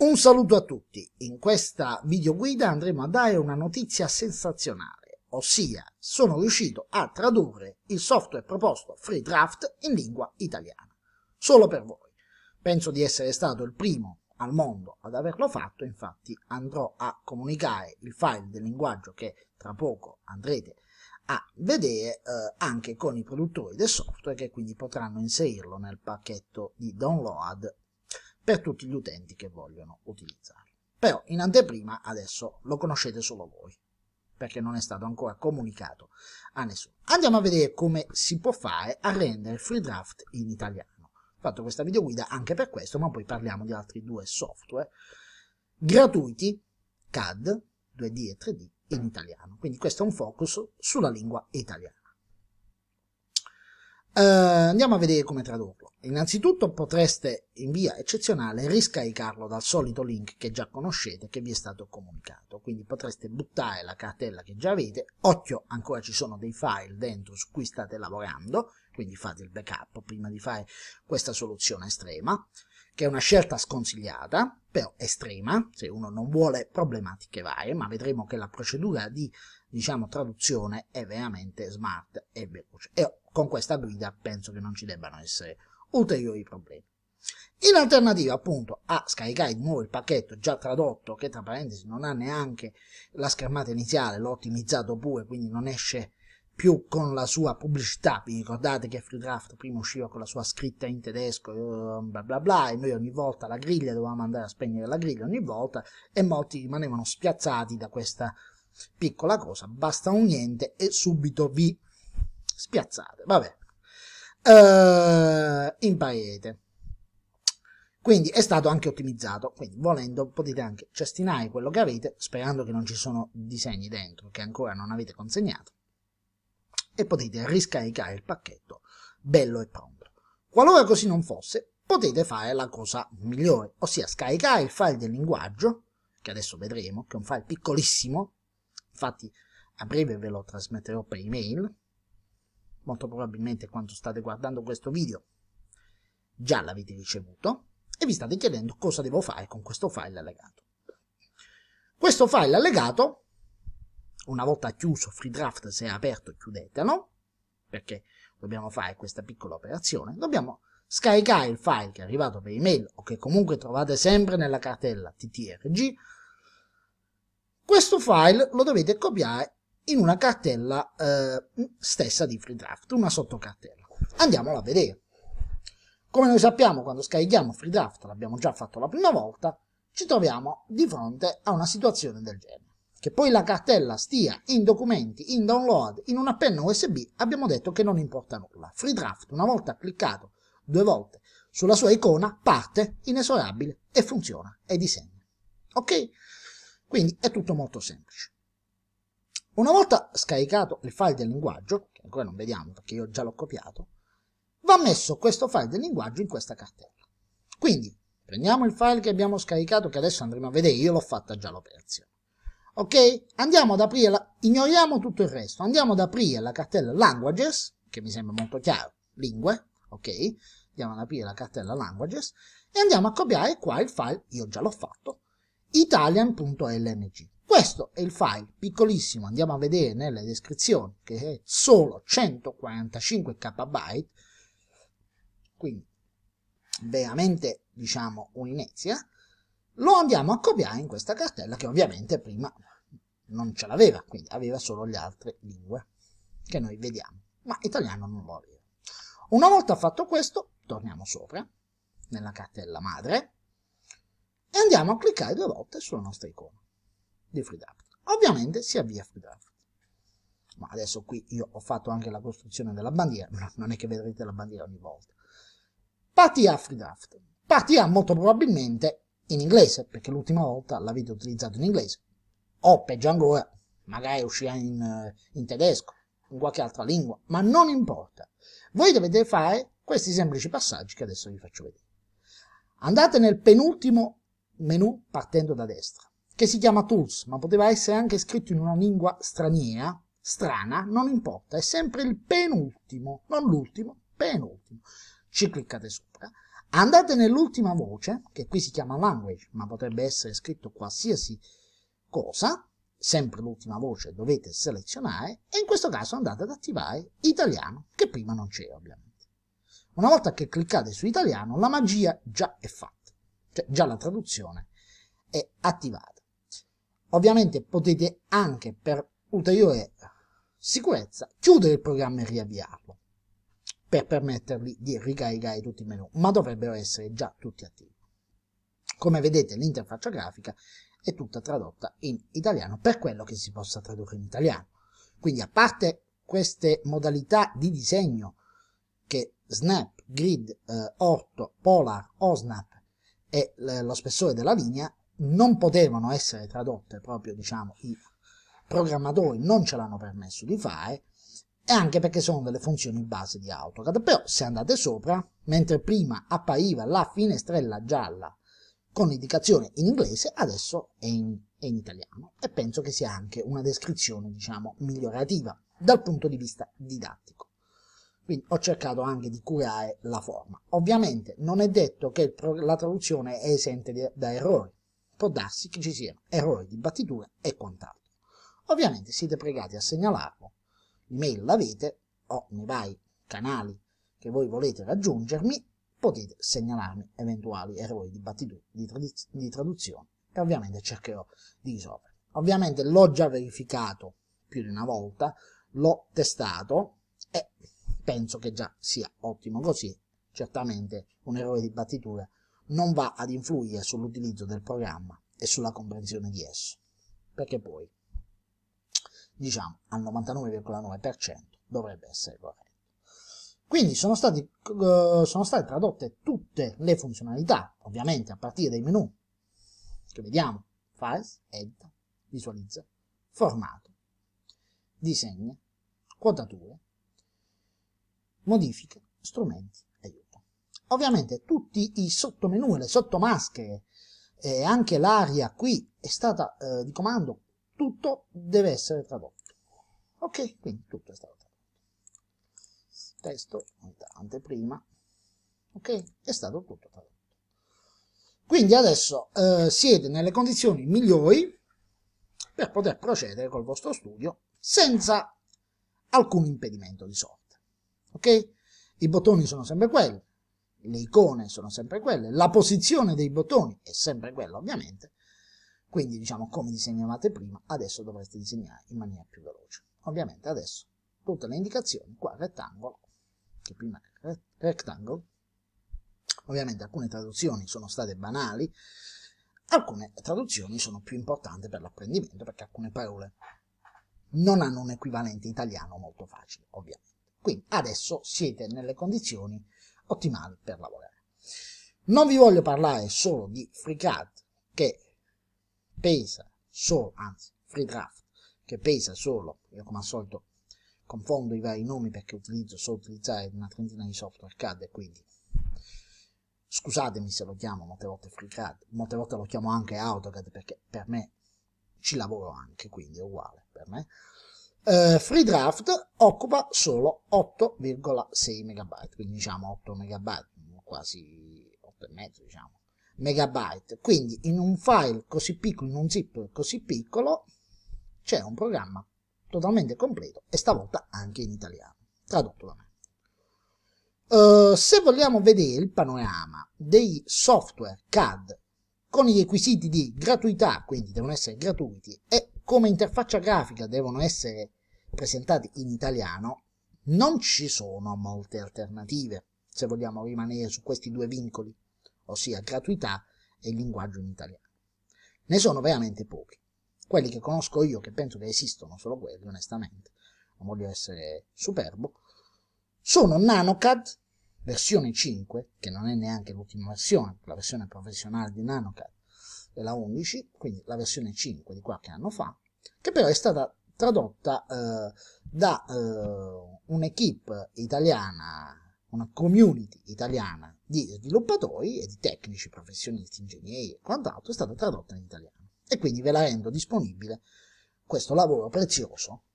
Un saluto a tutti, in questa videoguida andremo a dare una notizia sensazionale, ossia sono riuscito a tradurre il software proposto Free Draft in lingua italiana, solo per voi. Penso di essere stato il primo al mondo ad averlo fatto, infatti andrò a comunicare il file del linguaggio che tra poco andrete a vedere eh, anche con i produttori del software che quindi potranno inserirlo nel pacchetto di download per tutti gli utenti che vogliono utilizzarlo. Però in anteprima adesso lo conoscete solo voi, perché non è stato ancora comunicato a nessuno. Andiamo a vedere come si può fare a rendere free draft in italiano. Ho fatto questa videoguida anche per questo, ma poi parliamo di altri due software gratuiti CAD 2D e 3D in italiano. Quindi questo è un focus sulla lingua italiana. Uh, andiamo a vedere come tradurlo. Innanzitutto potreste in via eccezionale riscaricarlo dal solito link che già conoscete che vi è stato comunicato, quindi potreste buttare la cartella che già avete, occhio ancora ci sono dei file dentro su cui state lavorando, quindi fate il backup prima di fare questa soluzione estrema, che è una scelta sconsigliata, però estrema, se uno non vuole problematiche varie, ma vedremo che la procedura di diciamo, traduzione è veramente smart e veloce. E con questa guida penso che non ci debbano essere ulteriori problemi. In alternativa appunto a scaricare di nuovo il pacchetto già tradotto che tra parentesi non ha neanche la schermata iniziale, l'ho ottimizzato pure quindi non esce più con la sua pubblicità, vi ricordate che FreeDraft prima usciva con la sua scritta in tedesco ehm, bla bla bla e noi ogni volta la griglia dovevamo andare a spegnere la griglia ogni volta e molti rimanevano spiazzati da questa Piccola cosa, basta un niente e subito vi spiazzate. Vabbè, uh, eh, imparerete. Quindi è stato anche ottimizzato, quindi volendo potete anche cestinare quello che avete, sperando che non ci sono disegni dentro che ancora non avete consegnato, e potete riscaricare il pacchetto bello e pronto. Qualora così non fosse, potete fare la cosa migliore, ossia scaricare il file del linguaggio, che adesso vedremo, che è un file piccolissimo, Infatti a breve ve lo trasmetterò per email, molto probabilmente quando state guardando questo video già l'avete ricevuto e vi state chiedendo cosa devo fare con questo file allegato. Questo file allegato, una volta chiuso FreeDraft, se è aperto chiudetelo, perché dobbiamo fare questa piccola operazione, dobbiamo scaricare il file che è arrivato per email o che comunque trovate sempre nella cartella ttrg questo file lo dovete copiare in una cartella eh, stessa di FreeDraft, una sottocartella. Andiamola a vedere. Come noi sappiamo, quando scarichiamo FreeDraft, l'abbiamo già fatto la prima volta, ci troviamo di fronte a una situazione del genere. Che poi la cartella stia in documenti, in download, in una penna USB, abbiamo detto che non importa nulla. FreeDraft, una volta cliccato due volte sulla sua icona, parte inesorabile e funziona e disegna. Ok? Quindi è tutto molto semplice. Una volta scaricato il file del linguaggio, che ancora non vediamo perché io già l'ho copiato, va messo questo file del linguaggio in questa cartella. Quindi prendiamo il file che abbiamo scaricato, che adesso andremo a vedere, io l'ho fatta già l'operazione. Ok? Andiamo ad aprirla, ignoriamo tutto il resto, andiamo ad aprire la cartella languages, che mi sembra molto chiaro, lingue, ok? Andiamo ad aprire la cartella languages e andiamo a copiare qua il file, io già l'ho fatto, italian.lng. Questo è il file, piccolissimo, andiamo a vedere nella descrizione, che è solo 145 KB, quindi veramente diciamo un'inezia, lo andiamo a copiare in questa cartella che ovviamente prima non ce l'aveva, quindi aveva solo le altre lingue che noi vediamo, ma italiano non lo aveva. Una volta fatto questo, torniamo sopra, nella cartella madre, e andiamo a cliccare due volte sulla nostra icona di FreeDAPT. Ovviamente si avvia FreeDAPT. Ma adesso qui io ho fatto anche la costruzione della bandiera, non è che vedrete la bandiera ogni volta. Partirà FreeDAPT. Partirà molto probabilmente in inglese, perché l'ultima volta l'avete utilizzato in inglese. O peggio ancora, magari uscirà in, eh, in tedesco, in qualche altra lingua, ma non importa. Voi dovete fare questi semplici passaggi che adesso vi faccio vedere. Andate nel penultimo menu partendo da destra, che si chiama Tools, ma poteva essere anche scritto in una lingua straniera, strana, non importa, è sempre il penultimo, non l'ultimo, penultimo. Ci cliccate sopra, andate nell'ultima voce, che qui si chiama Language, ma potrebbe essere scritto qualsiasi cosa, sempre l'ultima voce dovete selezionare, e in questo caso andate ad attivare Italiano, che prima non c'era ovviamente. Una volta che cliccate su Italiano, la magia già è fatta chat, già la traduzione è attivata. Ovviamente potete anche per ulteriore sicurezza chiudere il programma e riavviarlo per permettergli di ricaricare tutti i menu, ma dovrebbero essere già tutti attivi. Come vedete l'interfaccia grafica è tutta tradotta in italiano per quello che si possa tradurre in italiano. Quindi a parte queste modalità di disegno che Snap, Grid, eh, Orto, Polar, o Snap e lo spessore della linea non potevano essere tradotte proprio diciamo i programmatori non ce l'hanno permesso di fare e anche perché sono delle funzioni base di AutoCAD però se andate sopra mentre prima appariva la finestrella gialla con indicazione in inglese adesso è in, è in italiano e penso che sia anche una descrizione diciamo migliorativa dal punto di vista didattico quindi ho cercato anche di curare la forma. Ovviamente non è detto che la traduzione è esente da errori. Può darsi che ci siano errori di battitura e quant'altro. Ovviamente siete pregati a segnalarlo. L'email l'avete o nei vari canali che voi volete raggiungermi potete segnalarmi eventuali errori di battitura, di, trad di traduzione e ovviamente cercherò di risolvere. Ovviamente l'ho già verificato più di una volta, l'ho testato e penso che già sia ottimo così, certamente un errore di battitura non va ad influire sull'utilizzo del programma e sulla comprensione di esso, perché poi, diciamo, al 99,9% dovrebbe essere corretto. Quindi sono, stati, eh, sono state tradotte tutte le funzionalità, ovviamente a partire dai menu che vediamo, files, edita, visualizza, formato, disegna, quotature, modifiche, strumenti, aiuto. Ovviamente tutti i sottomenu e le sottomaschere eh, e anche l'aria qui è stata eh, di comando, tutto deve essere tradotto. Ok, quindi tutto è stato tradotto. Testo, anteprima, ok, è stato tutto tradotto. Quindi adesso eh, siete nelle condizioni migliori per poter procedere col vostro studio senza alcun impedimento di sorta ok? I bottoni sono sempre quelli, le icone sono sempre quelle, la posizione dei bottoni è sempre quella ovviamente, quindi diciamo come disegnavate prima, adesso dovreste disegnare in maniera più veloce. Ovviamente adesso tutte le indicazioni qua rettangolo, che prima era rectangle, ovviamente alcune traduzioni sono state banali, alcune traduzioni sono più importanti per l'apprendimento perché alcune parole non hanno un equivalente italiano molto facile, ovviamente. Quindi adesso siete nelle condizioni ottimali per lavorare. Non vi voglio parlare solo di FreeCAD che pesa solo, anzi FreeDraft che pesa solo, io come al solito confondo i vari nomi perché utilizzo, so utilizzare una trentina di software CAD e quindi scusatemi se lo chiamo molte volte FreeCAD, molte volte lo chiamo anche AutoCAD perché per me ci lavoro anche, quindi è uguale per me eh, free draft occupa solo 8,6 megabyte, quindi diciamo 8 megabyte, quasi 8,5 diciamo megabyte. Quindi in un file così piccolo, in un zip così piccolo, c'è un programma totalmente completo e stavolta anche in italiano, tradotto da me. Uh, se vogliamo vedere il panorama dei software CAD con i requisiti di gratuità, quindi devono essere gratuiti, e come interfaccia grafica devono essere presentati in italiano, non ci sono molte alternative se vogliamo rimanere su questi due vincoli, ossia gratuità e linguaggio in italiano. Ne sono veramente pochi. Quelli che conosco io, che penso che esistano solo quelli, onestamente, non voglio essere superbo, sono NanoCAD versione 5, che non è neanche l'ultima versione, la versione professionale di NanoCAD è la 11, quindi la versione 5 di qualche anno fa, che però è stata tradotta eh, da eh, un'equipe italiana, una community italiana di sviluppatori e di tecnici, professionisti, ingegneri e quant'altro, è stata tradotta in italiano. E quindi ve la rendo disponibile questo lavoro prezioso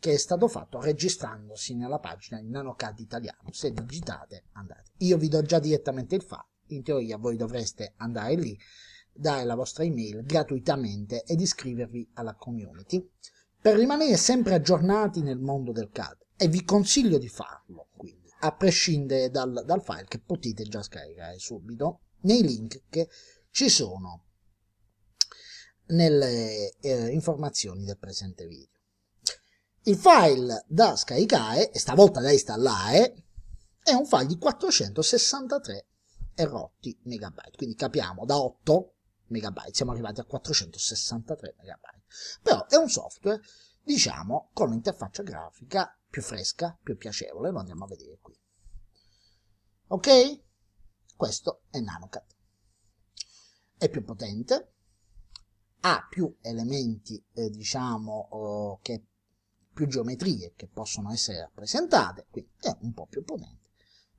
che è stato fatto registrandosi nella pagina di NanoCAD italiano. Se digitate, andate. Io vi do già direttamente il file, in teoria voi dovreste andare lì, dare la vostra email gratuitamente ed iscrivervi alla community per rimanere sempre aggiornati nel mondo del CAD e vi consiglio di farlo quindi a prescindere dal, dal file che potete già scaricare subito nei link che ci sono nelle eh, informazioni del presente video. Il file da scaricare e stavolta da installare è un file di 463 erotti megabyte, quindi capiamo da 8 MB, siamo arrivati a 463 megabyte. Però è un software, diciamo, con un'interfaccia grafica più fresca, più piacevole, lo andiamo a vedere qui. Ok? Questo è NanoCAD. È più potente, ha più elementi, eh, diciamo, eh, che, più geometrie che possono essere rappresentate, quindi è un po' più potente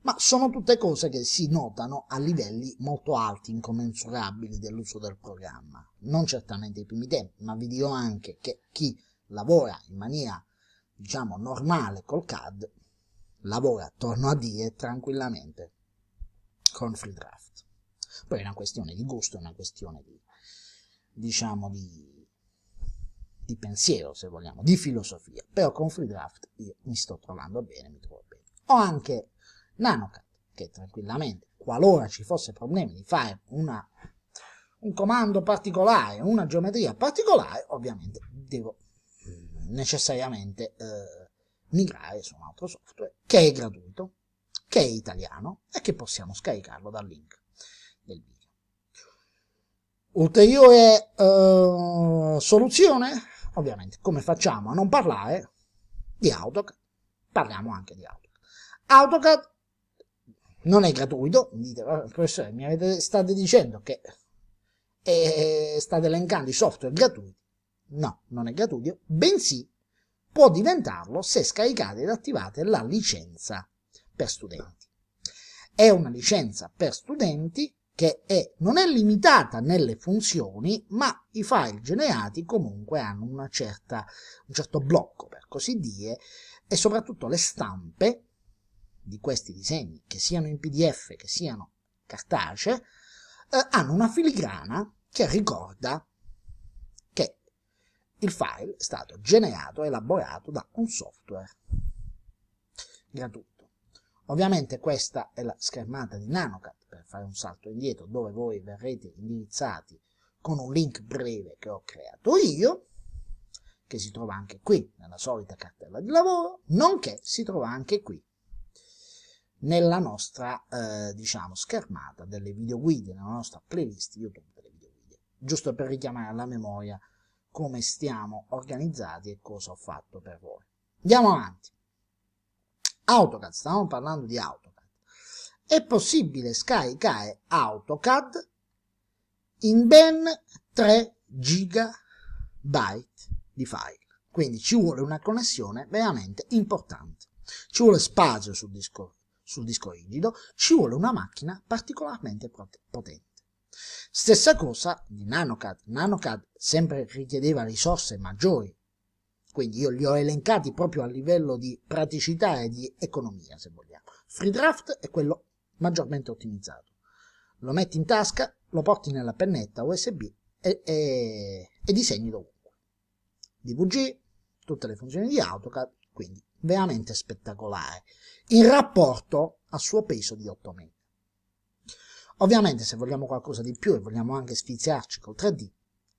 ma sono tutte cose che si notano a livelli molto alti, incommensurabili dell'uso del programma. Non certamente i primi tempi, ma vi dirò anche che chi lavora in maniera, diciamo, normale col CAD, lavora, torno a dire, tranquillamente con FreeDraft. Poi è una questione di gusto, è una questione di, diciamo, di, di pensiero, se vogliamo, di filosofia. Però con FreeDraft io mi sto trovando bene, mi trovo bene. Ho anche nanocat che tranquillamente, qualora ci fosse problemi di fare una, un comando particolare, una geometria particolare, ovviamente devo necessariamente eh, migrare su un altro software che è gratuito, che è italiano e che possiamo scaricarlo dal link del video. Ulteriore eh, soluzione, ovviamente, come facciamo a non parlare di AutoCAD? Parliamo anche di AutoCAD. AutoCAD non è gratuito, mi dite, ah, professore, mi avete, state dicendo che e eh, state elencando i software gratuiti. No, non è gratuito, bensì può diventarlo se scaricate ed attivate la licenza per studenti. È una licenza per studenti che è, non è limitata nelle funzioni, ma i file generati comunque hanno certa, un certo blocco, per così dire, e soprattutto le stampe di questi disegni, che siano in PDF, che siano cartacee, eh, hanno una filigrana che ricorda che il file è stato generato, elaborato da un software gratuito. Ovviamente questa è la schermata di NanoCAD per fare un salto indietro dove voi verrete indirizzati con un link breve che ho creato io, che si trova anche qui nella solita cartella di lavoro, nonché si trova anche qui nella nostra eh, diciamo schermata delle videoguide, nella nostra playlist YouTube delle videoguide, giusto per richiamare alla memoria come stiamo organizzati e cosa ho fatto per voi. Andiamo avanti. AutoCAD, stavamo parlando di AutoCAD. È possibile scaricare AutoCAD in ben 3 GB di file. Quindi ci vuole una connessione veramente importante. Ci vuole spazio sul disco sul disco rigido, ci vuole una macchina particolarmente potente. Stessa cosa di NanoCAD. NanoCAD sempre richiedeva risorse maggiori, quindi io li ho elencati proprio a livello di praticità e di economia, se vogliamo. FreeDraft è quello maggiormente ottimizzato. Lo metti in tasca, lo porti nella pennetta USB e, e, e disegni dovunque. DVG, tutte le funzioni di AutoCAD, quindi veramente spettacolare, in rapporto al suo peso di 8 metri. Ovviamente se vogliamo qualcosa di più e vogliamo anche sfiziarci col 3D,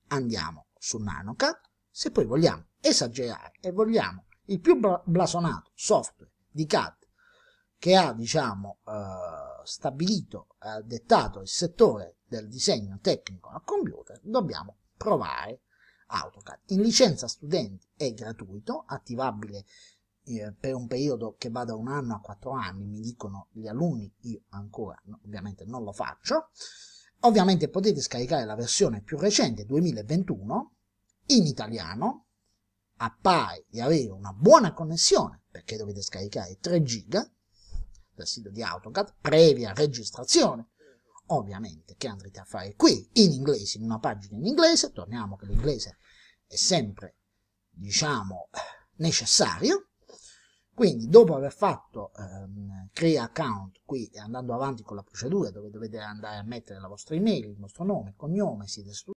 andiamo su NanoCAD, se poi vogliamo esagerare e vogliamo il più blasonato software di CAD che ha diciamo eh, stabilito, eh, dettato il settore del disegno tecnico al computer, dobbiamo provare AutoCAD. In licenza studenti è gratuito, attivabile eh, per un periodo che va da un anno a quattro anni, mi dicono gli alunni, io ancora no, ovviamente non lo faccio. Ovviamente potete scaricare la versione più recente 2021 in italiano, appare di avere una buona connessione, perché dovete scaricare 3 giga dal sito di AutoCAD, previa registrazione, ovviamente, che andrete a fare qui, in inglese, in una pagina in inglese, torniamo che l'inglese è sempre, diciamo, necessario, quindi dopo aver fatto ehm, crea account, qui andando avanti con la procedura dove dovete andare a mettere la vostra email, il vostro nome, cognome, siete studenti,